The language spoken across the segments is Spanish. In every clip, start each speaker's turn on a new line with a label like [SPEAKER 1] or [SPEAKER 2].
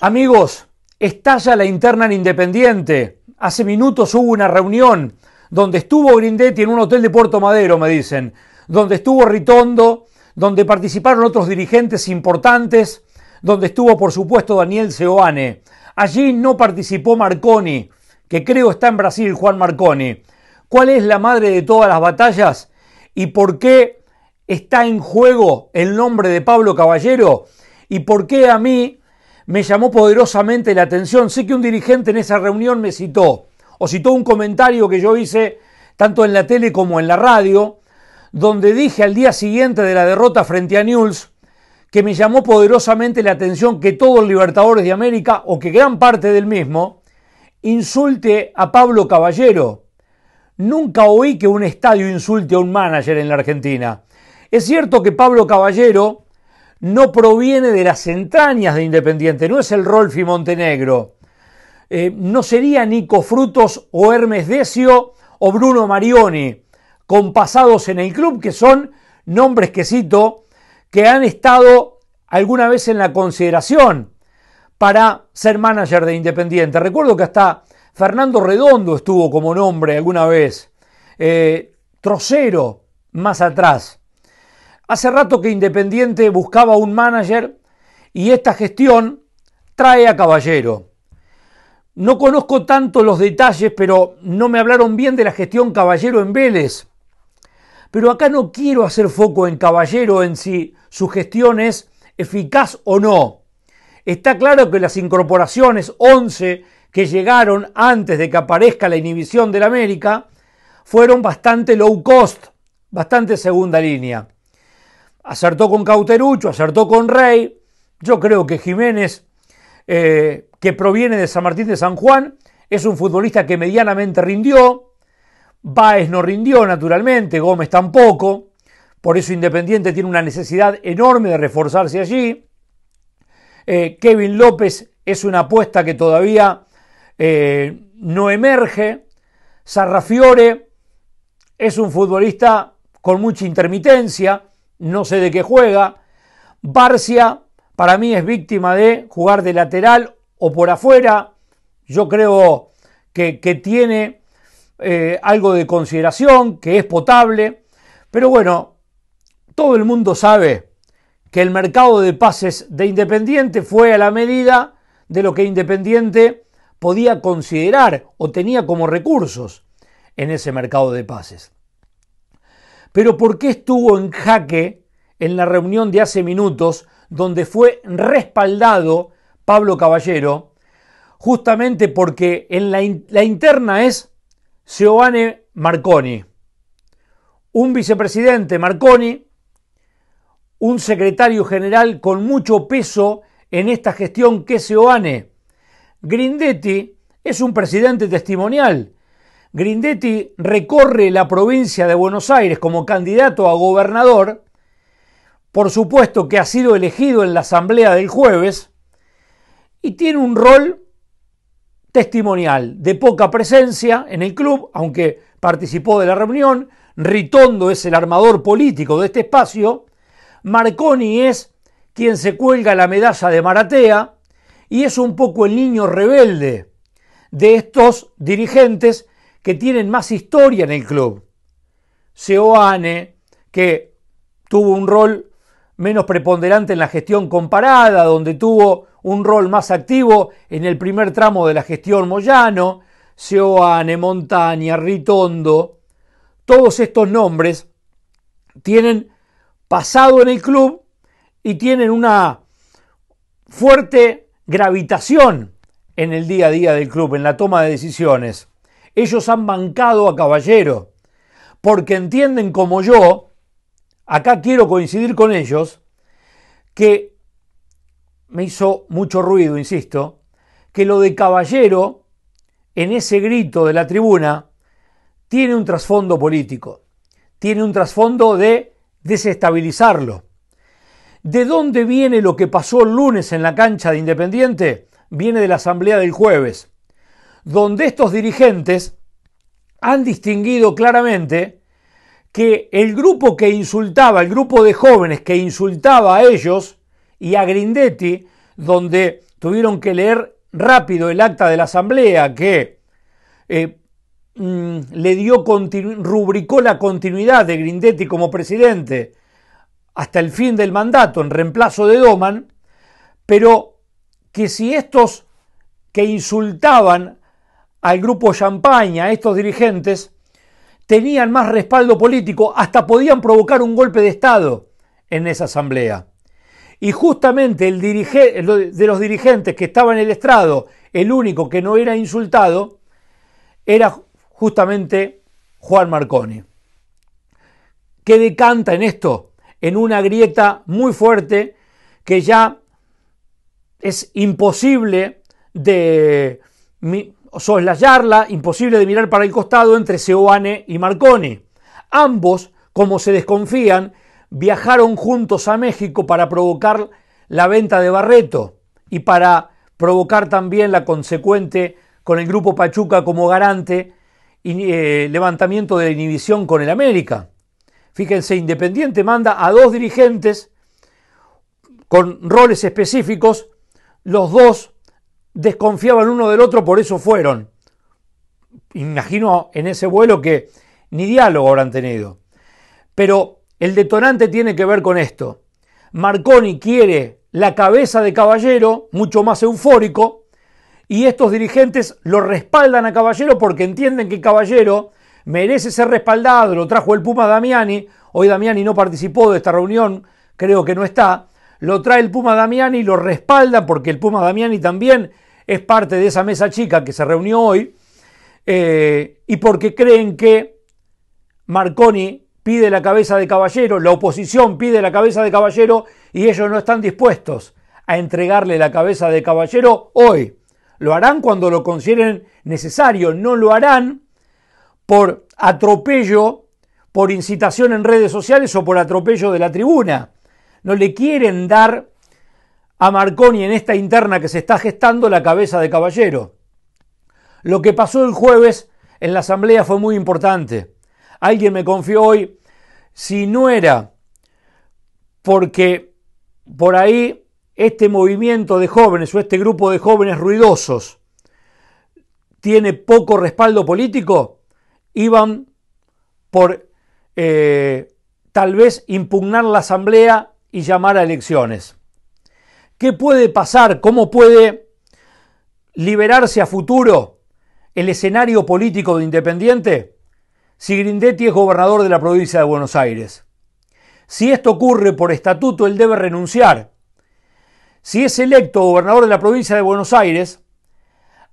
[SPEAKER 1] Amigos, estalla la interna en Independiente. Hace minutos hubo una reunión donde estuvo Grindetti en un hotel de Puerto Madero, me dicen, donde estuvo Ritondo, donde participaron otros dirigentes importantes, donde estuvo por supuesto Daniel Seoane. Allí no participó Marconi, que creo está en Brasil, Juan Marconi. ¿Cuál es la madre de todas las batallas y por qué está en juego el nombre de Pablo Caballero? ¿Y por qué a mí me llamó poderosamente la atención. Sé que un dirigente en esa reunión me citó, o citó un comentario que yo hice tanto en la tele como en la radio, donde dije al día siguiente de la derrota frente a News que me llamó poderosamente la atención que todos los Libertadores de América, o que gran parte del mismo, insulte a Pablo Caballero. Nunca oí que un estadio insulte a un manager en la Argentina. Es cierto que Pablo Caballero no proviene de las entrañas de Independiente, no es el Rolfi Montenegro. Eh, no sería Nico Frutos o Hermes Decio o Bruno Marioni, pasados en el club, que son nombres que cito, que han estado alguna vez en la consideración para ser manager de Independiente. Recuerdo que hasta Fernando Redondo estuvo como nombre alguna vez, eh, Trocero más atrás. Hace rato que Independiente buscaba un manager y esta gestión trae a Caballero. No conozco tanto los detalles, pero no me hablaron bien de la gestión Caballero en Vélez. Pero acá no quiero hacer foco en Caballero en si su gestión es eficaz o no. Está claro que las incorporaciones 11 que llegaron antes de que aparezca la inhibición del América fueron bastante low cost, bastante segunda línea acertó con Cauterucho, acertó con Rey. Yo creo que Jiménez, eh, que proviene de San Martín de San Juan, es un futbolista que medianamente rindió. Báez no rindió, naturalmente, Gómez tampoco. Por eso Independiente tiene una necesidad enorme de reforzarse allí. Eh, Kevin López es una apuesta que todavía eh, no emerge. Sarrafiore es un futbolista con mucha intermitencia no sé de qué juega. Barcia para mí es víctima de jugar de lateral o por afuera. Yo creo que, tiene eh, algo de consideración, que es potable. Pero bueno, todo el mundo sabe que el mercado de pases de Independiente fue a la medida de lo que Independiente podía considerar o tenía como recursos en ese mercado de pases. Pero ¿por qué estuvo en jaque en la reunión de hace minutos donde fue respaldado Pablo Caballero? Justamente porque en la, interna es Giovanni Marconi, un vicepresidente Marconi, un secretario general con mucho peso en esta gestión que es Giovanni. Grindetti es un presidente testimonial, Grindetti recorre la provincia de Buenos Aires como candidato a gobernador, por supuesto que ha sido elegido en la asamblea del jueves, y tiene un rol testimonial, de poca presencia en el club, aunque participó de la reunión, Ritondo es el armador político de este espacio, Marconi es quien se cuelga la medalla de Maratea y es un poco el niño rebelde de estos dirigentes que tienen más historia en el club. Seoane, que tuvo un rol menos preponderante en la gestión comparada, donde tuvo un rol más activo en el primer tramo de la gestión Moyano, Seoane, Montaña, Ritondo, todos estos nombres tienen pasado en el club y tienen una fuerte gravitación en el día a día del club, en la toma de decisiones. Ellos han bancado a Caballero, porque entienden como yo, acá quiero coincidir con ellos, que me hizo mucho ruido, insisto, que lo de Caballero, en ese grito de la tribuna, tiene un trasfondo político, tiene un trasfondo de desestabilizarlo. ¿De dónde viene lo que pasó el lunes en la cancha de Independiente? Viene de la asamblea del jueves donde estos dirigentes han distinguido claramente que el grupo que insultaba, el grupo de jóvenes que insultaba a ellos y a Grindetti, donde tuvieron que leer rápido el acta de la asamblea que eh, mm, le dio rubricó la continuidad de Grindetti como presidente hasta el fin del mandato en reemplazo de Doman, pero que si estos que insultaban al grupo Champaña, estos dirigentes, tenían más respaldo político, hasta podían provocar un golpe de Estado en esa asamblea. Y justamente el de los dirigentes que estaba en el estrado, el único que no era insultado, era justamente Juan Marconi. ¿Qué decanta en esto? En una grieta muy fuerte que ya es imposible de, la yarla, imposible de mirar para el costado entre Seoane y Marcone. Ambos, como se desconfían, viajaron juntos a México para provocar la venta de Barreto y para provocar también la consecuente, con el grupo Pachuca como garante, y, eh, levantamiento de la inhibición con el América. Fíjense, Independiente manda a dos dirigentes con roles específicos, los dos desconfiaban uno del otro, por eso fueron. Imagino en ese vuelo que ni diálogo habrán tenido. Pero el detonante tiene que ver con esto. Marconi quiere la cabeza de Caballero, mucho más eufórico, y estos dirigentes lo respaldan a Caballero porque entienden que Caballero merece ser respaldado, lo trajo el Puma Damiani, hoy Damiani no participó de esta reunión, creo que no está, lo trae el Puma Damiani, y lo respalda porque el Puma Damiani también es parte de esa mesa chica que se reunió hoy, eh, y porque creen que Marconi pide la cabeza de caballero, la oposición pide la cabeza de caballero, y ellos no están dispuestos a entregarle la cabeza de caballero hoy. Lo harán cuando lo consideren necesario, no lo harán por atropello, por incitación en redes sociales o por atropello de la tribuna. No le quieren dar a Marconi en esta interna que se está gestando la cabeza de caballero. Lo que pasó el jueves en la asamblea fue muy importante. Alguien me confió hoy, si no era porque por ahí este movimiento de jóvenes o este grupo de jóvenes ruidosos tiene poco respaldo político, iban por eh, tal vez impugnar la asamblea y llamar a elecciones. ¿Qué puede pasar? ¿Cómo puede liberarse a futuro el escenario político de Independiente si Grindetti es gobernador de la provincia de Buenos Aires? Si esto ocurre por estatuto, él debe renunciar. Si es electo gobernador de la provincia de Buenos Aires,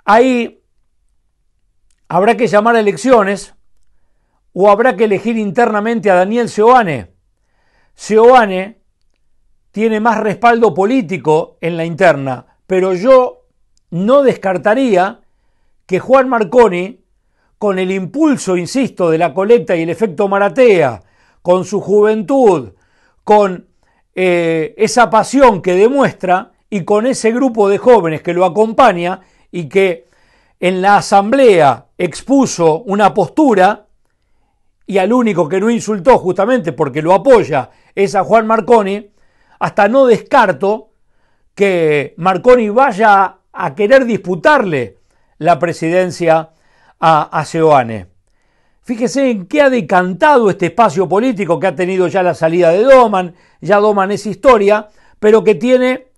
[SPEAKER 1] ahí habrá que llamar a elecciones o habrá que elegir internamente a Daniel Seoane. Seoane tiene más respaldo político en la interna, pero yo no descartaría que Juan Marconi, con el impulso, insisto, de la colecta y el efecto Maratea, con su juventud, con eh, esa pasión que demuestra y con ese grupo de jóvenes que lo acompaña y que en la asamblea expuso una postura y al único que no insultó justamente porque lo apoya es a Juan Marconi, hasta no descarto que Marconi vaya a querer disputarle la presidencia a, a Seoane. Fíjese en qué ha decantado este espacio político que ha tenido ya la salida de Doman, ya Doman es historia, pero que tiene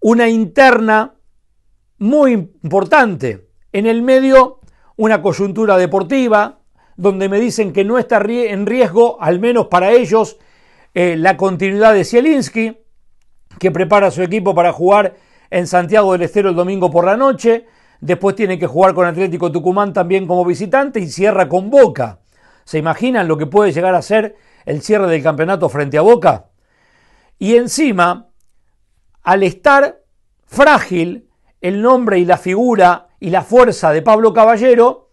[SPEAKER 1] una interna muy importante. En el medio, una coyuntura deportiva, donde me dicen que no está en riesgo, al menos para ellos, eh, la continuidad de Zielinski, que prepara su equipo para jugar en Santiago del Estero el domingo por la noche. Después tiene que jugar con Atlético Tucumán también como visitante y cierra con Boca. ¿Se imaginan lo que puede llegar a ser el cierre del campeonato frente a Boca? Y encima, al estar frágil el nombre y la figura y la fuerza de Pablo Caballero,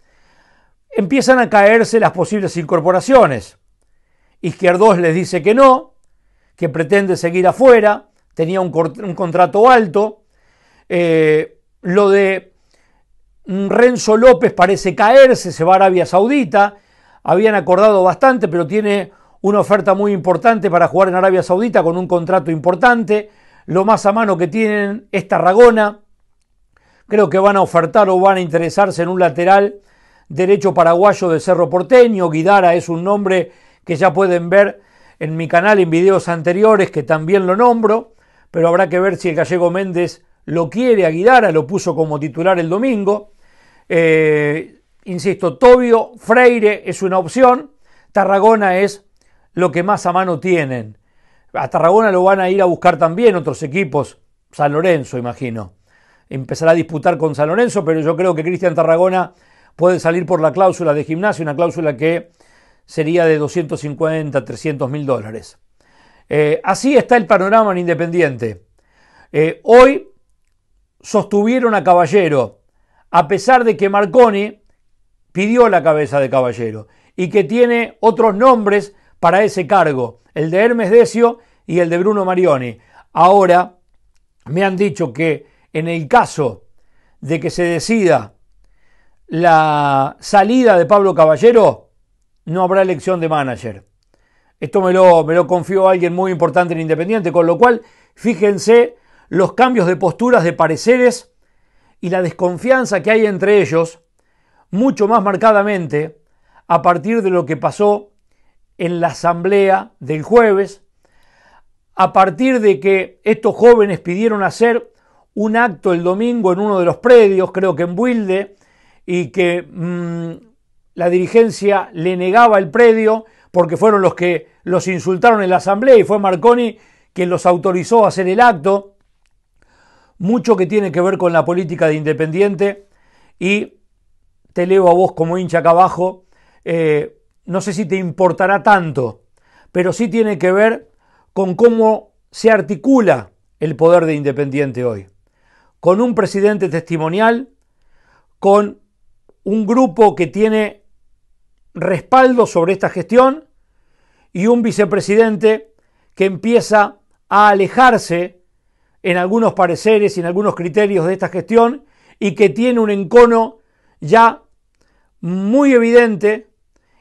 [SPEAKER 1] empiezan a caerse las posibles incorporaciones. Izquierdos les dice que no, que pretende seguir afuera, tenía un, contrato alto. Eh, lo de mm, Renzo López parece caerse, se va a Arabia Saudita. Habían acordado bastante, pero tiene una oferta muy importante para jugar en Arabia Saudita con un contrato importante. Lo más a mano que tienen es Tarragona. Creo que van a ofertar o van a interesarse en un lateral derecho paraguayo de Cerro Porteño. Guidara es un nombre que ya pueden ver en mi canal en videos anteriores, que también lo nombro, pero habrá que ver si el gallego Méndez lo quiere a Guidara, lo puso como titular el domingo. Eh, insisto, Tobio Freire es una opción, Tarragona es lo que más a mano tienen. A Tarragona lo van a ir a buscar también otros equipos, San Lorenzo, imagino. Empezará a disputar con San Lorenzo, pero yo creo que Cristian Tarragona puede salir por la cláusula de gimnasio, una cláusula que sería de 250, 300 mil dólares. Eh, así está el panorama en Independiente. Eh, hoy sostuvieron a Caballero, a pesar de que Marconi pidió la cabeza de Caballero y que tiene otros nombres para ese cargo, el de Hermes Decio y el de Bruno Marioni. Ahora me han dicho que en el caso de que se decida la salida de Pablo Caballero, no habrá elección de manager. Esto me lo, me lo confió alguien muy importante en Independiente, con lo cual fíjense los cambios de posturas, de pareceres y la desconfianza que hay entre ellos, mucho más marcadamente a partir de lo que pasó en la asamblea del jueves, a partir de que estos jóvenes pidieron hacer un acto el domingo en uno de los predios, creo que en Builde, y que mm, la dirigencia le negaba el predio porque fueron los que los insultaron en la asamblea y fue Marconi quien los autorizó a hacer el acto. Mucho que tiene que ver con la política de Independiente y te leo a vos como hincha acá abajo. Eh, no sé si te importará tanto, pero sí tiene que ver con cómo se articula el poder de Independiente hoy. Con un presidente testimonial, con un grupo que tiene respaldo sobre esta gestión y un vicepresidente que empieza a alejarse en algunos pareceres y en algunos criterios de esta gestión y que tiene un encono ya muy evidente,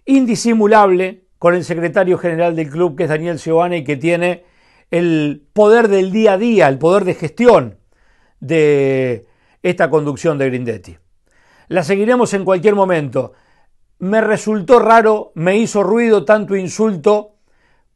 [SPEAKER 1] indisimulable, con el secretario general del club, que es Daniel Giovanni, y que tiene el poder del día a día, el poder de gestión de esta conducción de Grindetti. La seguiremos en cualquier momento me resultó raro, me hizo ruido tanto insulto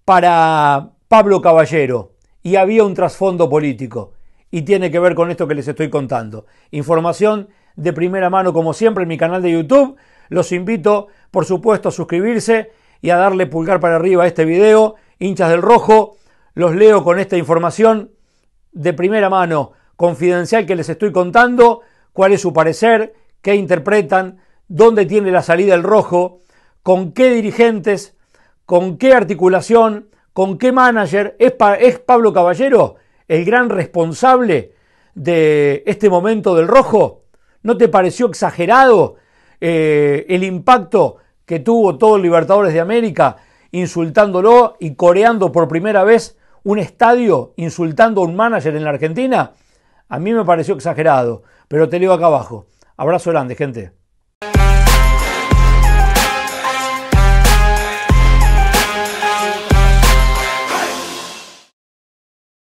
[SPEAKER 1] para Pablo Caballero y había un trasfondo político y tiene que ver con esto que les estoy contando. Información de primera mano como siempre en mi canal de YouTube. Los invito por supuesto a suscribirse y a darle pulgar para arriba a este video. Hinchas del Rojo, los leo con esta información de primera mano, confidencial que les estoy contando, cuál es su parecer, qué interpretan, dónde tiene la salida el rojo, con qué dirigentes, con qué articulación, con qué manager. ¿Es, Pablo Caballero el gran responsable de este momento del rojo? ¿No te pareció exagerado eh, el impacto que tuvo todo Libertadores de América insultándolo y coreando por primera vez un estadio insultando a un manager en la Argentina? A mí me pareció exagerado, pero te leo acá abajo. Abrazo grande, gente.